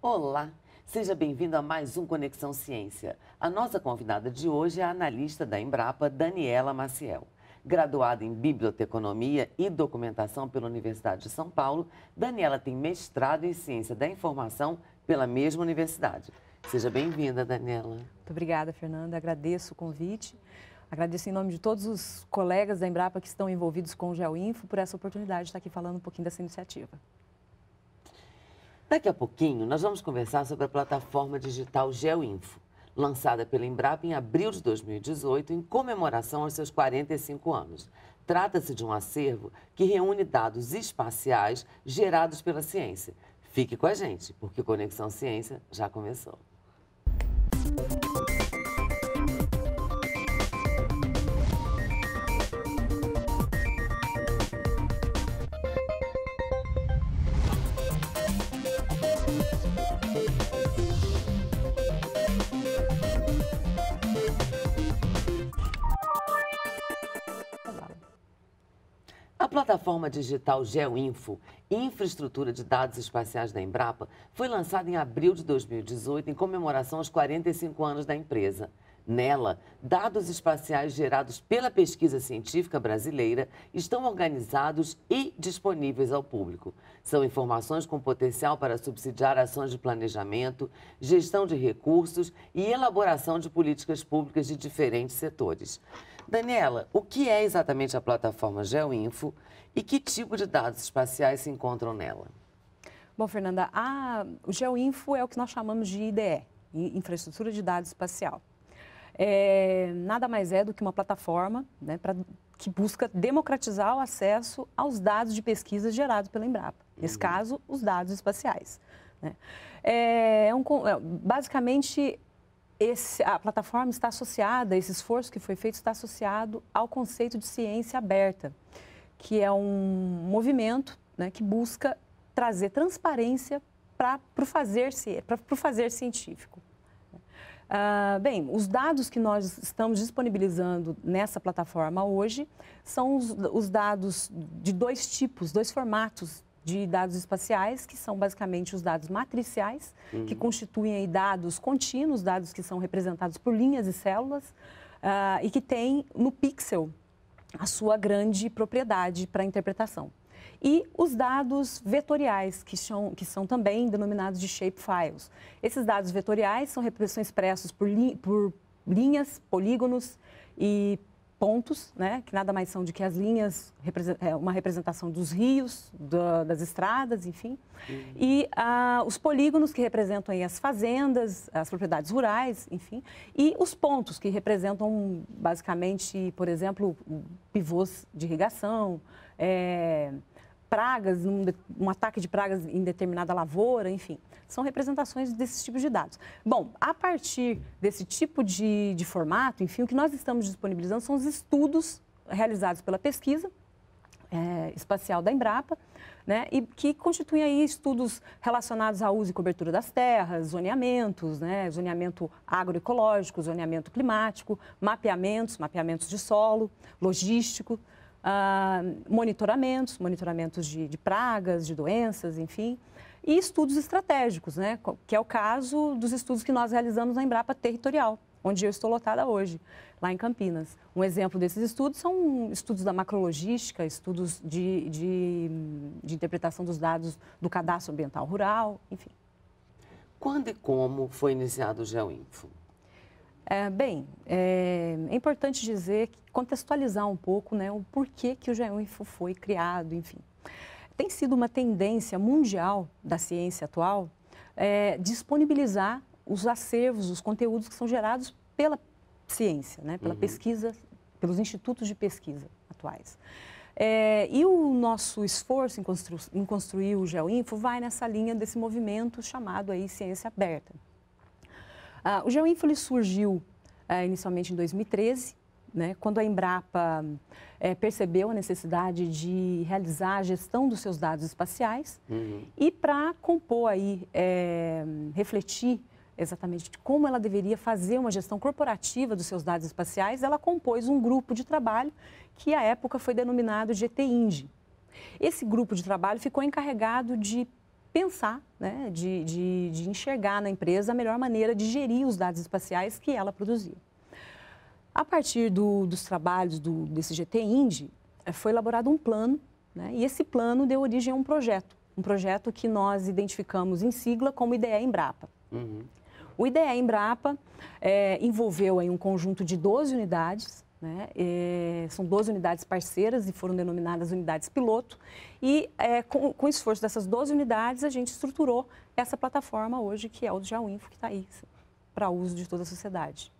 Olá, seja bem-vindo a mais um Conexão Ciência. A nossa convidada de hoje é a analista da Embrapa, Daniela Maciel. Graduada em Biblioteconomia e Documentação pela Universidade de São Paulo, Daniela tem mestrado em Ciência da Informação pela mesma universidade. Seja bem-vinda, Daniela. Muito obrigada, Fernanda. Agradeço o convite. Agradeço em nome de todos os colegas da Embrapa que estão envolvidos com o GeoInfo por essa oportunidade de estar aqui falando um pouquinho dessa iniciativa. Daqui a pouquinho, nós vamos conversar sobre a plataforma digital GeoInfo, lançada pela Embrapa em abril de 2018 em comemoração aos seus 45 anos. Trata-se de um acervo que reúne dados espaciais gerados pela ciência. Fique com a gente, porque Conexão Ciência já começou. plataforma digital GeoInfo, Infraestrutura de Dados Espaciais da Embrapa, foi lançada em abril de 2018 em comemoração aos 45 anos da empresa. Nela, dados espaciais gerados pela pesquisa científica brasileira estão organizados e disponíveis ao público. São informações com potencial para subsidiar ações de planejamento, gestão de recursos e elaboração de políticas públicas de diferentes setores. Daniela, o que é exatamente a plataforma GeoInfo e que tipo de dados espaciais se encontram nela? Bom, Fernanda, a, o GeoInfo é o que nós chamamos de IDE, Infraestrutura de Dados Espacial. É, nada mais é do que uma plataforma né, pra, que busca democratizar o acesso aos dados de pesquisa gerados pela Embrapa, nesse uhum. caso, os dados espaciais. Né? É, é um, é, basicamente, esse, a plataforma está associada, esse esforço que foi feito está associado ao conceito de ciência aberta, que é um movimento né, que busca trazer transparência para o fazer, fazer científico. Ah, bem, os dados que nós estamos disponibilizando nessa plataforma hoje são os, os dados de dois tipos, dois formatos de dados espaciais, que são basicamente os dados matriciais, uhum. que constituem dados contínuos, dados que são representados por linhas e células, uh, e que tem no pixel a sua grande propriedade para interpretação. E os dados vetoriais, que são, que são também denominados de shapefiles. Esses dados vetoriais são, são expressos por, li, por linhas, polígonos e pontos, né, que nada mais são do que as linhas, é, uma representação dos rios, das estradas, enfim, uhum. e ah, os polígonos que representam aí as fazendas, as propriedades rurais, enfim, e os pontos que representam basicamente, por exemplo, pivôs de irrigação, é, pragas, um, um, ataque de pragas em determinada lavoura, enfim. São representações desses tipos de dados. Bom, a partir desse tipo de, de formato, enfim, o que nós estamos disponibilizando são os estudos realizados pela pesquisa é, espacial da Embrapa, né, e que constituem aí estudos relacionados ao uso e cobertura das terras, zoneamentos, né, zoneamento agroecológico, zoneamento climático, mapeamentos, mapeamentos de solo, logístico, ah, monitoramentos, monitoramentos de, de, pragas, de doenças, enfim, e estudos estratégicos, né, que é o caso dos estudos que nós realizamos na Embrapa Territorial, onde eu estou lotada hoje, lá em Campinas. Um exemplo desses estudos são estudos da macrologística, estudos de, de, de interpretação dos dados do cadastro ambiental rural, enfim. Quando e como foi iniciado o GeoInfo? É, bem, é, é, importante dizer, contextualizar um pouco né, o porquê que o GeoInfo foi criado, enfim. Tem sido uma tendência mundial da ciência atual é, disponibilizar os acervos, os conteúdos que são gerados pela ciência, né, pela uhum. pesquisa, pelos institutos de pesquisa atuais. É, e o nosso esforço em, constru, em construir o GeoInfo vai nessa linha desse movimento chamado aí ciência aberta. Ah, o Geoinfo surgiu ah, inicialmente em 2013, né, quando a Embrapa eh, percebeu a necessidade de realizar a gestão dos seus dados espaciais uhum. e para compor aí, eh, refletir exatamente de como ela deveria fazer uma gestão corporativa dos seus dados espaciais, ela compôs um grupo de trabalho que à época foi denominado GT Indy. Esse grupo de trabalho ficou encarregado de pensar, né, de, de, de enxergar na empresa a melhor maneira de gerir os dados espaciais que ela produzia. A partir do, dos trabalhos do, desse GT Indy, eh, foi elaborado um plano, né, e esse plano deu origem a um projeto, um projeto que nós identificamos em sigla como IDEA Embrapa. Uhum. O IDEA Embrapa é, eh, envolveu aí, um conjunto de 12 unidades, né? É, são 12 unidades parceiras e foram denominadas unidades piloto. E é, com, com, o esforço dessas 12 unidades, a gente estruturou essa plataforma hoje, que é o GeoInfo que está aí para uso de toda a sociedade.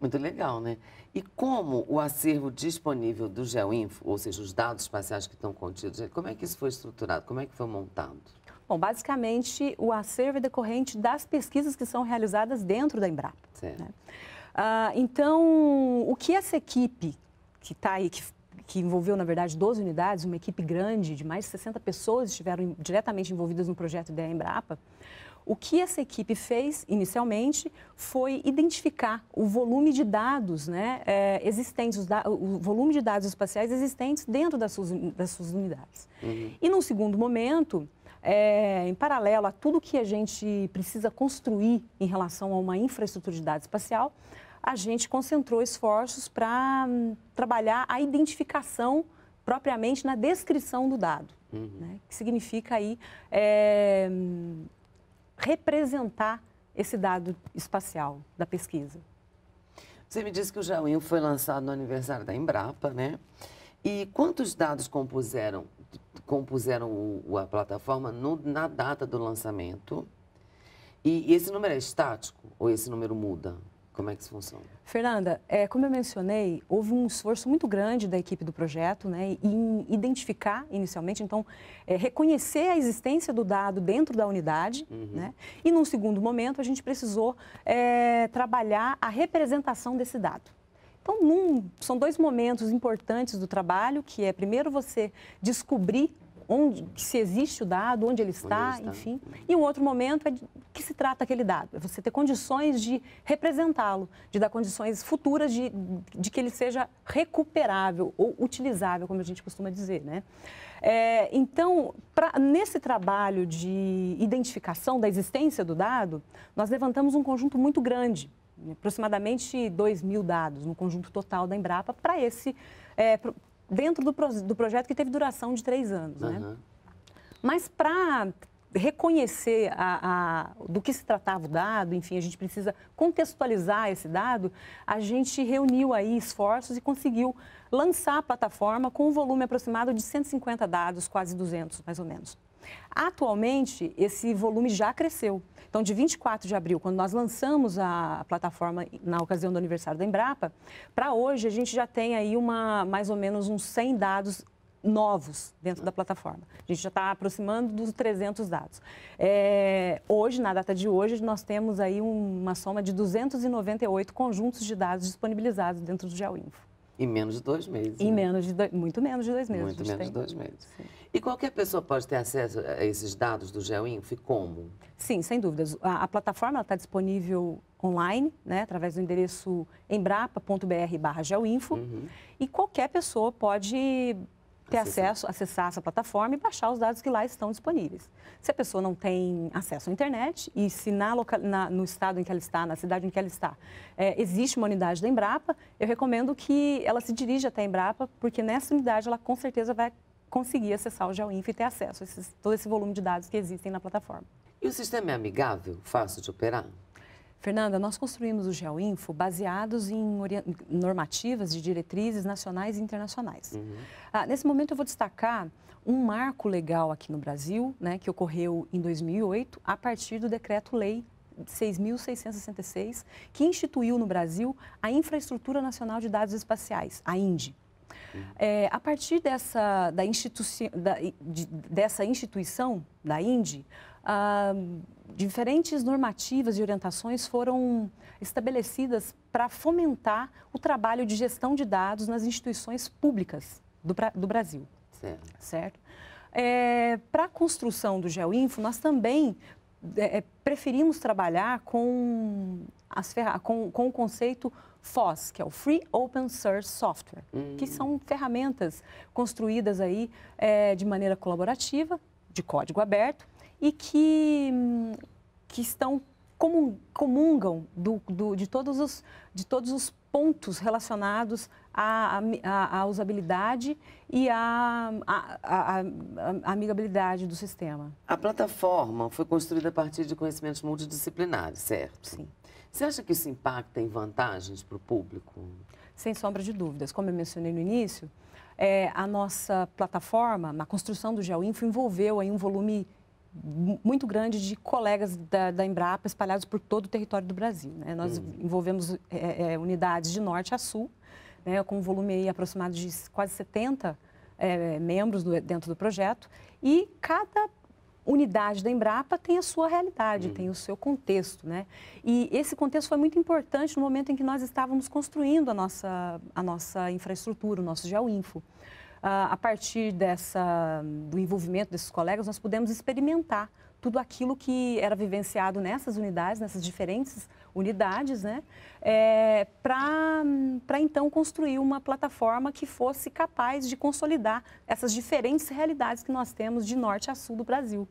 Muito legal, né? E como o acervo disponível do Geoinfo, ou seja, os dados espaciais que estão contidos, como é que isso foi estruturado? Como é que foi montado? Bom, basicamente, o acervo é decorrente das pesquisas que são realizadas dentro da Embrapa. Certo. Né? Ah, então, o que essa equipe que está aí, que, que, envolveu, na verdade, 12 unidades, uma equipe grande de mais de 60 pessoas estiveram diretamente envolvidas no projeto da Embrapa, o que essa equipe fez inicialmente foi identificar o volume de dados né, eh, existentes, o volume de dados espaciais existentes dentro das suas, das suas unidades. Uhum. E num segundo momento, é, em paralelo a tudo que a gente precisa construir em relação a uma infraestrutura de dados espacial, a gente concentrou esforços para hum, trabalhar a identificação propriamente na descrição do dado, uhum. né? que significa aí é, representar esse dado espacial da pesquisa. Você me disse que o Jauinho foi lançado no aniversário da Embrapa, né? E quantos dados compuseram, compuseram o, a plataforma no, na data do lançamento? E, e esse número é estático ou esse número muda? Como é que isso funciona? Fernanda, é, como eu mencionei, houve um esforço muito grande da equipe do projeto né, em identificar inicialmente, então, é, reconhecer a existência do dado dentro da unidade. Uhum. Né, e, num segundo momento, a gente precisou é, trabalhar a representação desse dado. Então, num, são dois momentos importantes do trabalho, que é primeiro você descobrir onde se existe o dado, onde ele está, onde ele está. enfim. E um outro momento é de que se trata aquele dado, é você ter condições de representá-lo, de dar condições futuras de, de que ele seja recuperável ou utilizável, como a gente costuma dizer, né? É, então, pra, nesse trabalho de identificação da existência do dado, nós levantamos um conjunto muito grande, aproximadamente 2 mil dados no conjunto total da Embrapa para esse é, dentro do, pro, do projeto que teve duração de três anos. Uhum. Né? Mas para reconhecer a, a, do que se tratava o dado, enfim, a gente precisa contextualizar esse dado, a gente reuniu aí esforços e conseguiu lançar a plataforma com um volume aproximado de 150 dados, quase 200, mais ou menos. Atualmente, esse volume já cresceu. Então, de 24 de abril, quando nós lançamos a plataforma na ocasião do aniversário da Embrapa, para hoje a gente já tem aí uma, mais ou menos uns 100 dados novos dentro da plataforma. A gente já está aproximando dos 300 dados. É, hoje, na data de hoje, nós temos aí uma soma de 298 conjuntos de dados disponibilizados dentro do GeoInfo. Em menos de dois meses. Em né? menos de dois, muito menos de dois meses. Muito menos tem. de dois meses. Sim. E qualquer pessoa pode ter acesso a esses dados do GeoInfo Como? Sim, sem dúvidas. A, a plataforma está disponível online, né, através do endereço embrapa.br/geoinfo. Uhum. E qualquer pessoa pode ter acesso, acessar essa plataforma e baixar os dados que lá estão disponíveis. Se a pessoa não tem acesso à internet e se na local, na, no estado em que ela está, na cidade em que ela está, é, existe uma unidade da Embrapa, eu recomendo que ela se dirija até a Embrapa, porque nessa unidade ela com certeza vai conseguir acessar o GeoInf e ter acesso a esses, todo esse volume de dados que existem na plataforma. E o sistema é amigável, fácil de operar? Fernanda, nós construímos o GeoInfo baseados em normativas de diretrizes nacionais e internacionais. Uhum. Ah, nesse momento eu vou destacar um marco legal aqui no Brasil, né, que ocorreu em 2008, a partir do Decreto-Lei 6.666, que instituiu no Brasil a Infraestrutura Nacional de Dados Espaciais, a INDI. Uhum. É, a partir dessa, da institu da, de, dessa instituição, da INDI, ah, diferentes normativas e orientações foram estabelecidas para fomentar o trabalho de gestão de dados nas instituições públicas do, do Brasil. Certo. certo? É, para a construção do GeoInfo, nós também é, é preferimos trabalhar com, as com, com o conceito FOSS, que é o Free Open Source Software, hum. que são ferramentas construídas aí é, de maneira colaborativa, de código aberto, e que, que estão comungam do, do, de, todos os, de todos os pontos relacionados à, à, à usabilidade e à, à, amigabilidade do sistema. A plataforma foi construída a partir de conhecimentos multidisciplinares, certo? Sim. Você acha que isso impacta em vantagens para o público? Sem sombra de dúvidas. Como eu mencionei no início, é, a nossa plataforma, na construção do GeoInfo, envolveu aí um volume muito grande de colegas da, da, Embrapa espalhados por todo o território do Brasil. Né? Nós hum. envolvemos é, é, é, unidades de norte a sul, né, com um volume aí aproximado de quase 70 é, membros do, dentro do projeto, e cada unidade da Embrapa tem a sua realidade, hum. tem o seu contexto, né? E esse contexto foi muito importante no momento em que nós estávamos construindo a nossa, a nossa infraestrutura, o nosso GeoInfo. Uh, a partir dessa, do envolvimento desses colegas, nós pudemos experimentar tudo aquilo que era vivenciado nessas unidades, nessas diferentes unidades, né? É, para então construir uma plataforma que fosse capaz de consolidar essas diferentes realidades que nós temos de norte a sul do Brasil.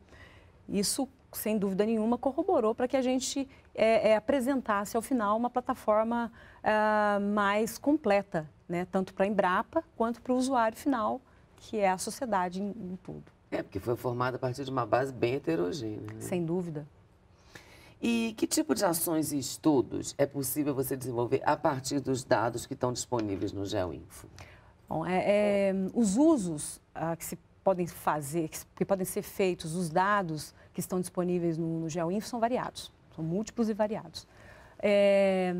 Isso, sem dúvida nenhuma, corroborou para que a gente é, é, apresentasse, ao final, uma plataforma é, mais completa, né? tanto para a Embrapa quanto para o usuário final, que é a sociedade em, em tudo. É, porque foi formada a partir de uma base bem heterogênea. Né? Sem dúvida. E que tipo de ações e estudos é possível você desenvolver a partir dos dados que estão disponíveis no GeoInfo? Bom, é, é, os usos ah, que se podem fazer, que, que, podem ser feitos, os dados que estão disponíveis no, no GeoInfo são variados, são múltiplos e variados. É,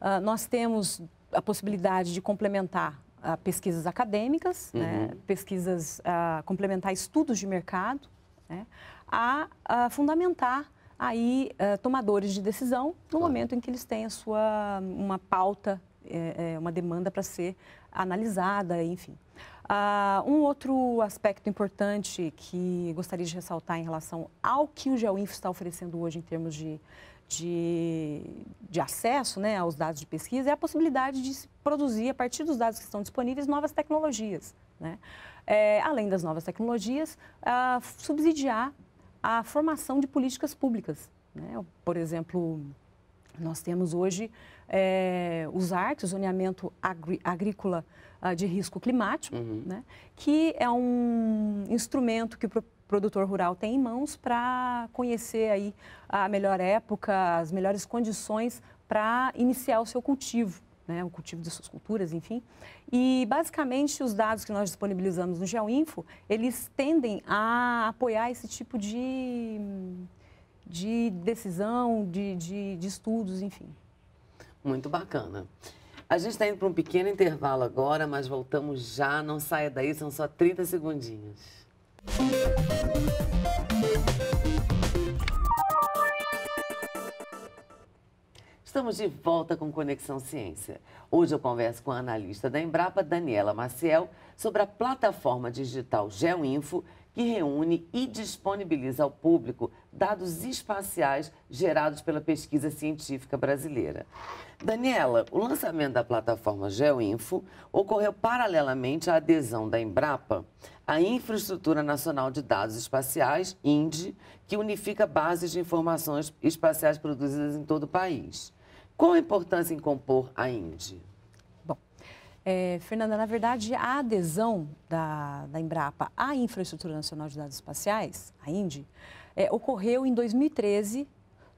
ah, nós temos a possibilidade de complementar pesquisas acadêmicas, né, uhum. né, pesquisas uh, complementar estudos de mercado, né, a, a, fundamentar aí uh, tomadores de decisão no momento em que eles têm a sua uma pauta, é, é, uma demanda para ser analisada, enfim. Uh, um outro aspecto importante que gostaria de ressaltar em relação ao que o GeoInfo está oferecendo hoje em termos de de, de acesso né, aos dados de pesquisa é a possibilidade de se produzir, a partir dos dados que estão disponíveis, novas tecnologias. Né? É, além das novas tecnologias, a subsidiar a formação de políticas públicas. Né? Por exemplo, nós temos hoje é, os ARCs, o Zoneamento agri, Agrícola ah, de Risco Climático, uhum. né? que é um instrumento que produtor rural tem em mãos para conhecer aí a melhor época, as melhores condições para iniciar o seu cultivo. Né, o cultivo de suas culturas, enfim. E, basicamente, os dados que nós disponibilizamos no GeoInfo, eles tendem a apoiar esse tipo de, de decisão, de, de, de estudos, enfim. Muito bacana. A gente está indo para um pequeno intervalo agora, mas voltamos já. Não saia daí, são só 30 segundinhos. Estamos de volta com Conexão Ciência. Hoje eu converso com a analista da Embrapa, Daniela Maciel, sobre a plataforma digital GeoInfo, que reúne e disponibiliza ao público dados espaciais gerados pela pesquisa científica brasileira. Daniela, o lançamento da plataforma GeoInfo ocorreu paralelamente à adesão da Embrapa à Infraestrutura Nacional de Dados Espaciais, INDE, que unifica bases de informações espaciais produzidas em todo o país. Qual a importância em compor a INDE? É, Fernanda, na verdade, a adesão da, da Embrapa à Infraestrutura Nacional de Dados Espaciais, a INDI, é, ocorreu em 2013,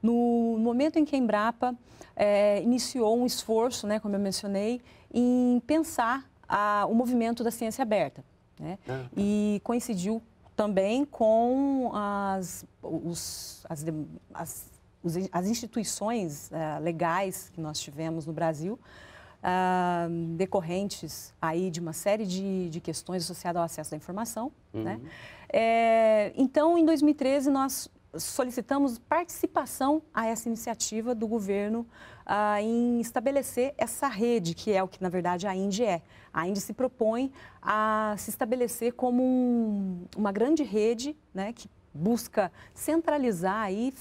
no momento em que a Embrapa é, iniciou um esforço, né, como eu mencionei, em pensar a, o movimento da ciência aberta. Né? Uhum. E coincidiu também com as, os, as, as, as instituições é, legais que nós tivemos no Brasil ah, decorrentes aí de uma série de, de questões associadas ao acesso à informação. Uhum. Né? É, então, em 2013, nós solicitamos participação a essa iniciativa do governo ah, em estabelecer essa rede, que é o que, na verdade, a Índia é. A Índia se propõe a se estabelecer como um, uma grande rede né, que busca centralizar e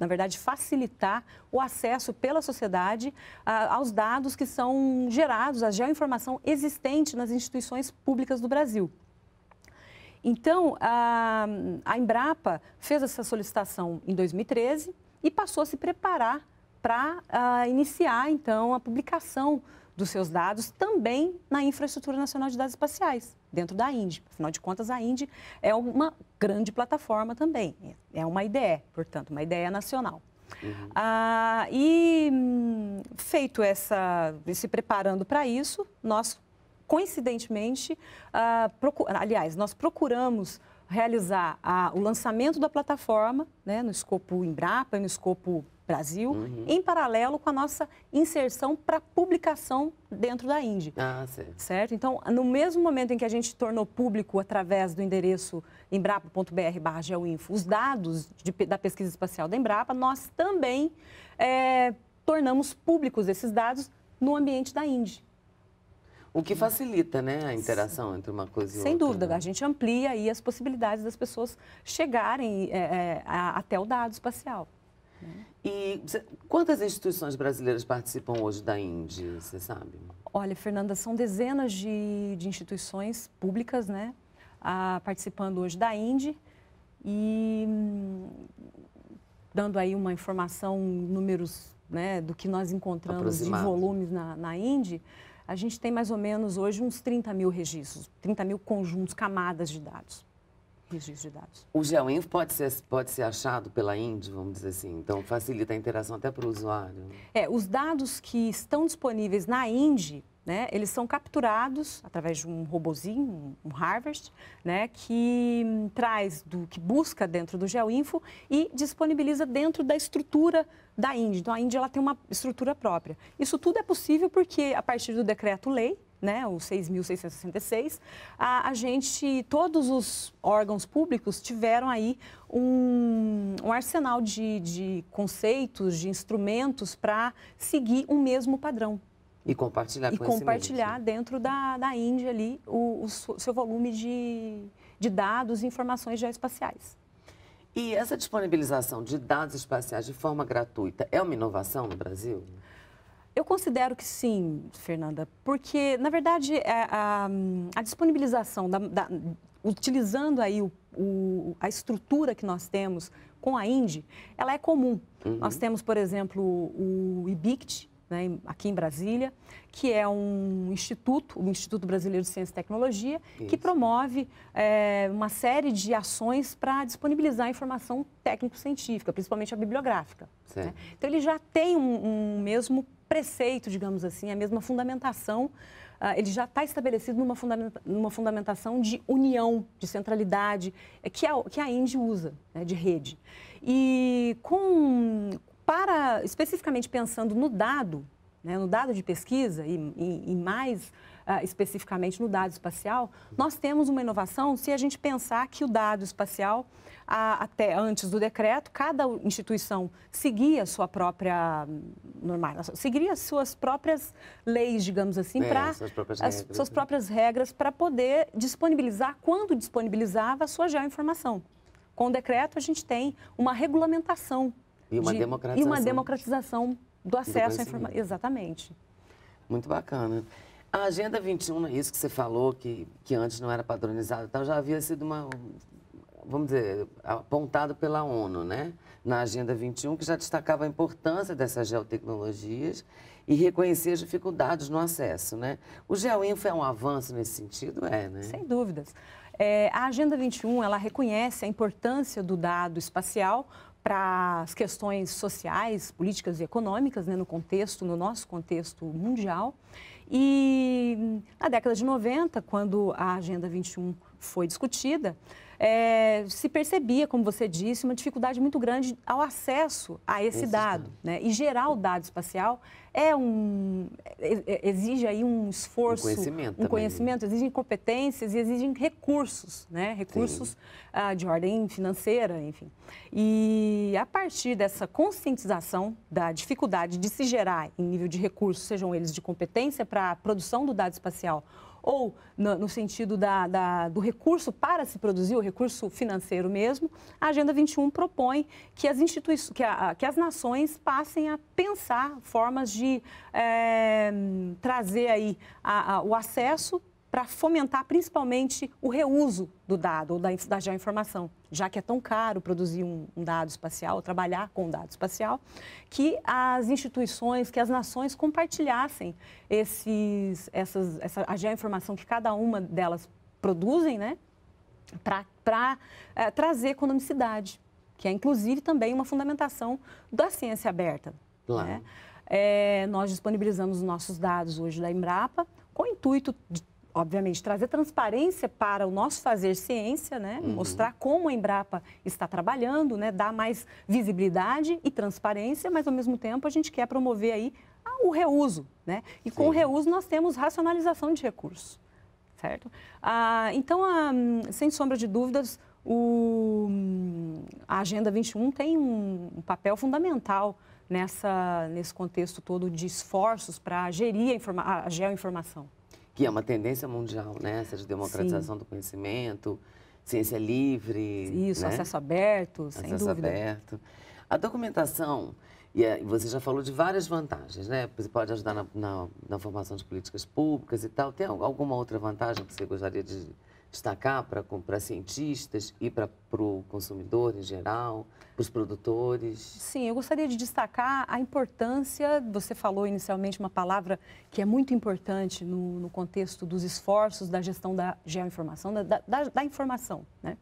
na verdade, facilitar o acesso pela sociedade ah, aos dados que são gerados, a geoinformação existente nas instituições públicas do Brasil. Então, a, a Embrapa fez essa solicitação em 2013 e passou a se preparar para uh, ah, iniciar, então, a publicação dos seus dados também na Infraestrutura Nacional de Dados Espaciais dentro da Indy. Afinal de contas, a Indy é uma grande plataforma também, é uma IDE, portanto, uma ideia nacional. Uhum. Ah, e hum, feito essa, se preparando para isso, nós coincidentemente, ah, procura, aliás, nós procuramos realizar a, o lançamento da plataforma, né, no escopo Embrapa, no escopo Brasil, uhum. em paralelo com a nossa inserção para publicação dentro da INDE. Ah, certo. certo. Então, no mesmo momento em que a gente tornou público através do endereço embrapa.br/geoinfo os dados de, da pesquisa espacial da Embrapa, nós também é, tornamos públicos esses dados no ambiente da INDE. O que facilita, né, a interação entre uma coisa e Sem outra. Sem dúvida, né? a gente amplia aí as possibilidades das pessoas chegarem é, é, a, até o dado espacial. E quantas instituições brasileiras participam hoje da INDE, você sabe? Olha, Fernanda, são dezenas de, de instituições públicas, né, a, ah, participando hoje da INDE e hum, dando aí uma informação, números, né, do que nós encontramos Aproximado. de volumes na, na INDE, a gente tem mais ou menos hoje uns 30 mil registros, 30 mil conjuntos, camadas de dados registro de dados. O GeoInfo pode ser, pode ser achado pela INDI, vamos dizer assim, então facilita a interação até para o usuário. É, os dados que estão disponíveis na INDI, né, eles são capturados através de um robozinho, um, um harvest, né, que traz do que busca dentro do GeoInfo e disponibiliza dentro da estrutura da INDI. Então a INDI ela tem uma estrutura própria. Isso tudo é possível porque a partir do decreto-lei né, o 6.666, a, a gente, todos os órgãos públicos tiveram aí um, um arsenal de, de conceitos, de instrumentos para seguir o mesmo padrão. E compartilhar E compartilhar dentro da, da Índia ali o, o seu volume de, de dados e informações geoespaciais. E essa disponibilização de dados espaciais de forma gratuita é uma inovação no Brasil? Eu considero que sim, Fernanda, porque, na verdade, a, é, a, a disponibilização, da, da, utilizando aí o, o, a estrutura que nós temos com a Indy, ela é comum. Uhum. Nós temos, por exemplo, o IBICT, né, aqui em Brasília, que é um instituto, o Instituto Brasileiro de Ciência e Tecnologia, Isso. que promove é, uma série de ações para disponibilizar informação técnico-científica, principalmente a bibliográfica. Né? Então, ele já tem um, um mesmo preceito, digamos assim, é a mesma fundamentação ah, ele já está estabelecido numa, fundamenta, numa fundamentação de união, de centralidade, é que a, que a Indy usa, né, de rede. E com, para, especificamente pensando no dado, né, no dado de pesquisa e, e, e mais uh, especificamente no dado espacial, nós temos uma inovação se a gente pensar que o dado espacial a, até antes do decreto, cada instituição seguia sua própria hum, normal, seguiria suas próprias leis, digamos assim, é, para suas próprias as, regras, suas né? próprias regras para poder disponibilizar quando disponibilizava a sua geoinformação. Com o decreto a gente tem uma regulamentação e uma, de, democratização. E uma democratização do acesso à informação. Exatamente. Muito bacana. A Agenda 21, isso que você falou, que, que antes não era padronizada, tal, já havia sido uma, vamos dizer, apontado pela ONU, né? na Agenda 21, que já destacava a importância dessas geotecnologias e reconhecer as dificuldades no acesso. Né? O GeoInfo é um avanço nesse sentido? É, né? Sem dúvidas. É, a Agenda 21, ela reconhece a importância do dado espacial para as questões sociais, políticas e econômicas, né, no contexto, no nosso contexto mundial. E na década de 90, quando a Agenda 21 foi discutida, é, se percebia, como você disse, uma dificuldade muito grande ao acesso a esse dado. Né? E gerar o dado espacial é um é, é, exige aí um esforço, um conhecimento, um né? conhecimento exige competências e exigem recursos, né? Recursos ah, de ordem financeira, enfim. E a partir dessa conscientização da dificuldade de se gerar em nível de recursos, sejam eles de competência para a produção do dado espacial ou no, no sentido da, da, do recurso para se produzir, o recurso financeiro mesmo, a Agenda 21 propõe que as, instituições, que, a, que as nações passem a pensar formas de é, trazer aí a, a, o acesso para fomentar principalmente o reuso do dado ou da, da geoinformação, já que é tão caro produzir um, um dado espacial, trabalhar com um dado espacial, que as instituições, que as nações compartilhassem esses, essas, essa, a geoinformação que cada uma delas produzem, né, para é, eh, trazer economicidade, que é inclusive também uma fundamentação da ciência aberta. Claro. Né? É, nós disponibilizamos nossos dados hoje da Embrapa com o intuito de obviamente, trazer transparência para o nosso fazer ciência, né? Uhum. mostrar como a Embrapa está trabalhando, né? dar mais visibilidade e transparência, mas, ao mesmo tempo, a gente quer promover aí o reuso. Né? E Sim. com o reuso nós temos racionalização de recursos, certo? Ah, então, ah, sem sombra de dúvidas, o, a Agenda 21 tem um, um papel fundamental nessa, nesse contexto todo de esforços para gerir a, informa, a geoinformação que é uma tendência mundial, né? Essa de democratização Sim. do conhecimento, ciência livre. Isso, né? acesso aberto, acesso sem dúvida. aberto. A documentação, é, e você já falou de várias vantagens, né? Você pode ajudar na, na, na formação de políticas públicas e tal. Tem alguma outra vantagem que você gostaria de destacar para cientistas e para o consumidor em geral, para os produtores? Sim, eu gostaria de destacar a importância, você falou inicialmente uma palavra que é muito importante no, no contexto dos esforços da gestão da geoinformação, da, da, da informação, né?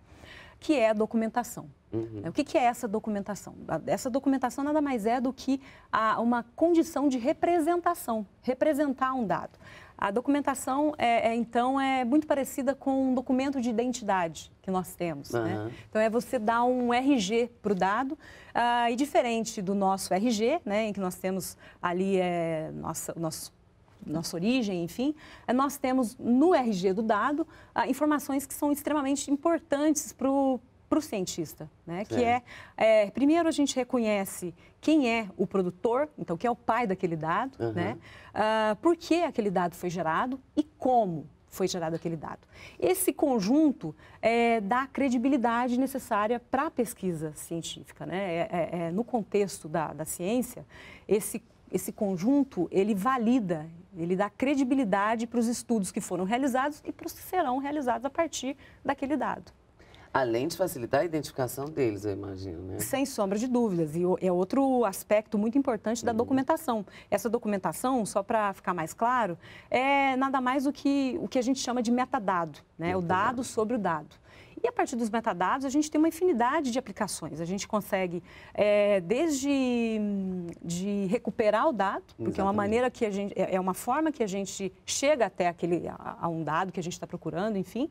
que é a documentação. Uhum. O que, que, é essa documentação? Essa documentação nada mais é do que a, uma condição de representação, representar um dado. A documentação, é, é, então, é muito parecida com um documento de identidade que nós temos. Uhum. Né? Então, é você dar um RG para o dado, uh, e diferente do nosso RG, né, em que nós temos ali é, nossa, nosso nossa origem, enfim, eh, nós temos no RG do dado ah, informações que são extremamente importantes para o para o cientista, né? Que é, é, primeiro a gente reconhece quem é o produtor, então quem é o pai daquele dado, uhum. né? Uh, por que aquele dado foi gerado e como foi gerado aquele dado. Esse conjunto é, dá a credibilidade necessária para a pesquisa científica, né? É, é, é, no contexto da, da ciência, esse esse conjunto ele valida ele dá credibilidade para os estudos que foram realizados e para os que serão realizados a partir daquele dado. Além de facilitar a identificação deles, eu imagino, né? Sem sombra de dúvidas. E é outro aspecto muito importante da uhum. documentação. Essa documentação, só para ficar mais claro, é nada mais do que o que a gente chama de metadado, né? Metadado. O dado sobre o dado. E a partir dos metadados, a gente tem uma infinidade de aplicações. A gente consegue, é, desde de recuperar o dado, porque Exatamente. é uma maneira que a gente, é, é uma forma que a gente chega até aquele, a, a um dado que a gente está procurando, enfim,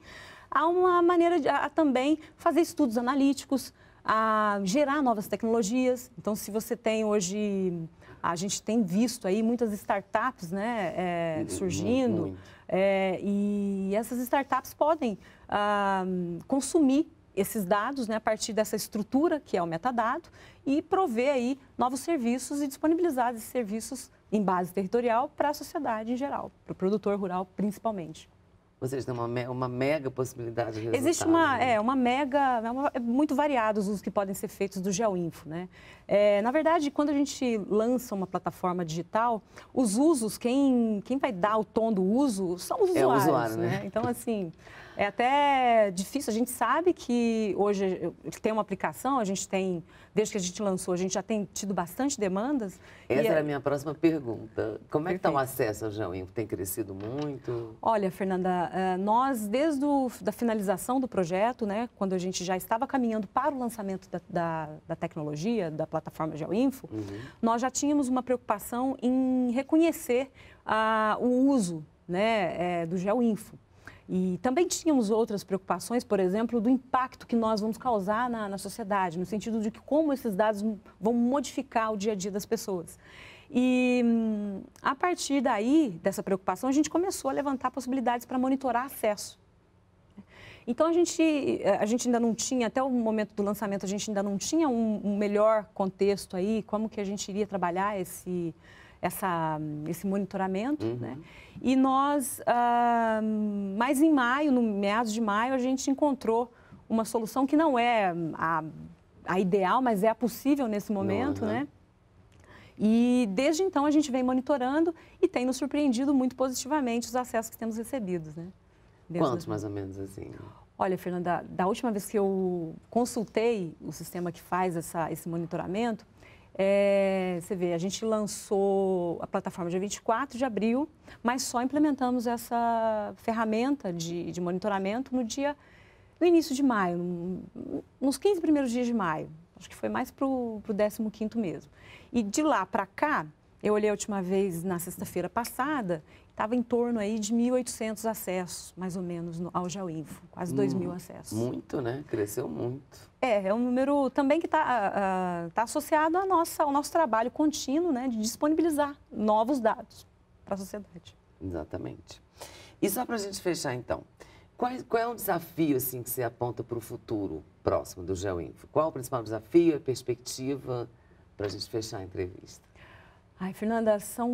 a uma maneira de a, também fazer estudos analíticos, a gerar novas tecnologias. Então, se você tem hoje, a gente tem visto aí muitas startups né, é, uhum, uhum, surgindo, É, e essas startups podem ah, consumir esses dados né, a partir dessa estrutura que é o metadado e prover aí novos serviços e disponibilizar esses serviços em base territorial para a sociedade em geral, para o produtor rural principalmente. Ou seja, tem uma, uma mega possibilidade de resultado. Existe uma, né? é, uma mega, é uma, é muito variados os que podem ser feitos do GeoInfo, né? É, na verdade, quando a gente lança uma plataforma digital, os usos, quem, quem vai dar o tom do uso são os usuários, é o usuário, né? né? Então, assim... É até difícil, a gente sabe que hoje tem uma aplicação, a gente tem, desde que a gente lançou, a gente já tem tido bastante demandas. Essa era a é minha próxima pergunta. Como é tá Perfeito. que está o acesso ao GeoInfo? Tem crescido muito? Olha, Fernanda, é, nós, desde o, da finalização do projeto, né, quando a gente já estava caminhando para o lançamento da, da, da tecnologia, da plataforma GeoInfo, uhum. nós já tínhamos uma preocupação em reconhecer ah, o uso né, é, do GeoInfo. E também tínhamos outras preocupações, por exemplo, do impacto que nós vamos causar na, na sociedade, no sentido de que como esses dados vão modificar o dia a dia das pessoas. E hum, a partir daí, dessa preocupação, a gente começou a levantar possibilidades para monitorar acesso. Então a gente, eh, a gente ainda não tinha, até o momento do lançamento, a gente ainda não tinha um, um melhor contexto aí, como que a gente iria trabalhar esse, essa, esse monitoramento, uhum. né? E nós, ah, mais em maio, no meados de maio, a gente encontrou uma solução que não é a, a ideal, mas é a possível nesse momento, né? E desde então a gente vem monitorando e tem nos surpreendido muito positivamente os acessos que temos recebidos, né? Quantos mais ou menos assim? Olha, Fernanda, da última vez que eu consultei o sistema que faz essa, esse monitoramento, é, você vê, a gente lançou a plataforma dia 24 de abril, mas só implementamos essa ferramenta de, de monitoramento no dia, no início de maio, nos 15 primeiros dias de maio. Acho que foi mais para o 15 mesmo. E de lá para cá, eu olhei a última vez na sexta-feira passada estava em torno aí de 1.800 acessos, mais ou menos, no, ao GeoInfo quase 2.000 hum, acessos. Muito, né? Cresceu muito. É, é um número também que está uh, ah, ah, tá associado à nossa, ao nosso trabalho contínuo né, de disponibilizar novos dados para a sociedade. Exatamente. E só para a gente fechar, então, qual, qual, é um desafio assim, que você aponta para o futuro próximo do Geoinfo? Qual o principal desafio, a perspectiva para a gente fechar a entrevista? Ai, Fernanda, são,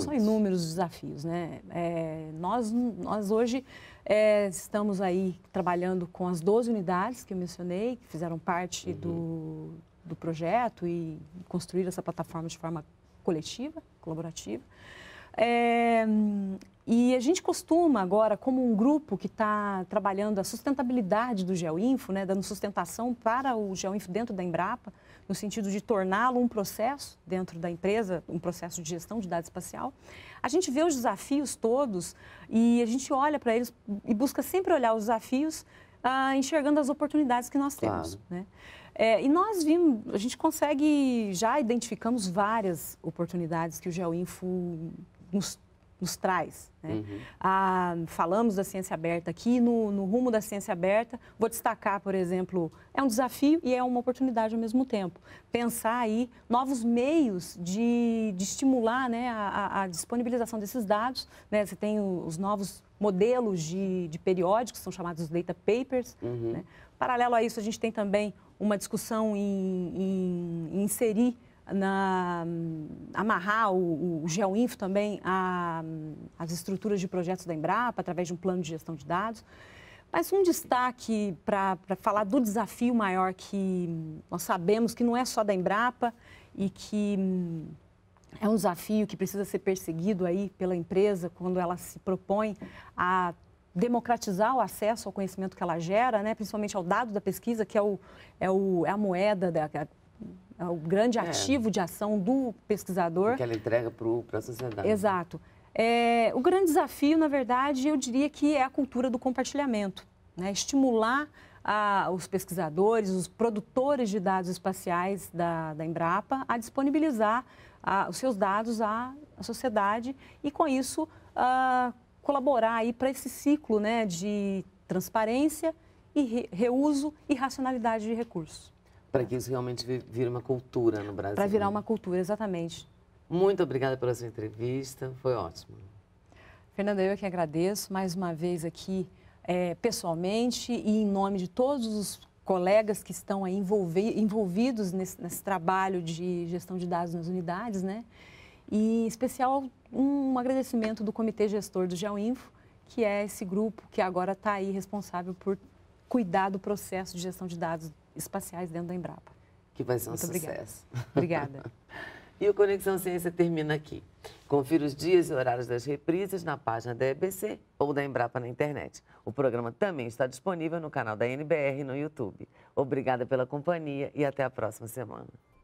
são inúmeros desafios, né? É, nós, nós hoje é, estamos aí trabalhando com as 12 unidades que eu mencionei, que fizeram parte uhum. do, do projeto e construir essa plataforma de forma coletiva, colaborativa. É, e a gente costuma agora, como um grupo que está trabalhando a sustentabilidade do GeoInfo, né, dando sustentação para o GeoInfo dentro da Embrapa, no sentido de torná-lo um processo dentro da empresa, um processo de gestão de dados espacial, a gente vê os desafios todos e a gente olha para eles e busca sempre olhar os desafios ah, enxergando as oportunidades que nós temos. Né? É, e nós vimos, a gente consegue, já identificamos várias oportunidades que o GeoInfo nos nos traz. Né? Uhum. Ah, falamos da ciência aberta aqui, no, no, rumo da ciência aberta, vou destacar, por exemplo, é um desafio e é uma oportunidade ao mesmo tempo. Pensar aí novos meios de, de estimular né, a, a, disponibilização desses dados. Né? Você tem os novos modelos de, de periódicos, são chamados os data papers. Uhum. Né? Paralelo a isso, a gente tem também uma discussão em, em, em inserir na, amarrar o, o GeoInfo também às estruturas de projetos da Embrapa, através de um plano de gestão de dados. Mas um destaque para falar do desafio maior que nós sabemos que não é só da Embrapa e que hum, é um desafio que precisa ser perseguido aí pela empresa quando ela se propõe a democratizar o acesso ao conhecimento que ela gera, né, principalmente ao dado da pesquisa, que é, o, é, o, é a moeda, da, é o grande é. ativo de ação do pesquisador. que ela entrega para a sociedade. Exato. É, o grande desafio, na verdade, eu diria que é a cultura do compartilhamento. Né? Estimular a, os pesquisadores, os produtores de dados espaciais da, da Embrapa a disponibilizar a, os seus dados à, à, sociedade e, com isso, colaborar para esse ciclo né, de transparência, e re, reuso e racionalidade de recursos. Para que isso realmente vire uma cultura no Brasil. Para virar né? uma cultura, exatamente. Muito obrigada pela sua entrevista, foi ótimo. Fernanda, eu é que agradeço mais uma vez aqui, é, pessoalmente e em nome de todos os colegas que estão aí envolvidos nesse, nesse, trabalho de gestão de dados nas unidades, né? E em especial um agradecimento do Comitê Gestor do GeoInfo, que é esse grupo que agora está aí responsável por cuidar do processo de gestão de dados espaciais dentro da Embrapa. Que vai ser um Muito sucesso. Obrigada. obrigada. e o Conexão Ciência termina aqui. Confira os dias e horários das reprises na página da EBC ou da Embrapa na internet. O programa também está disponível no canal da NBR no YouTube. Obrigada pela companhia e até a próxima semana.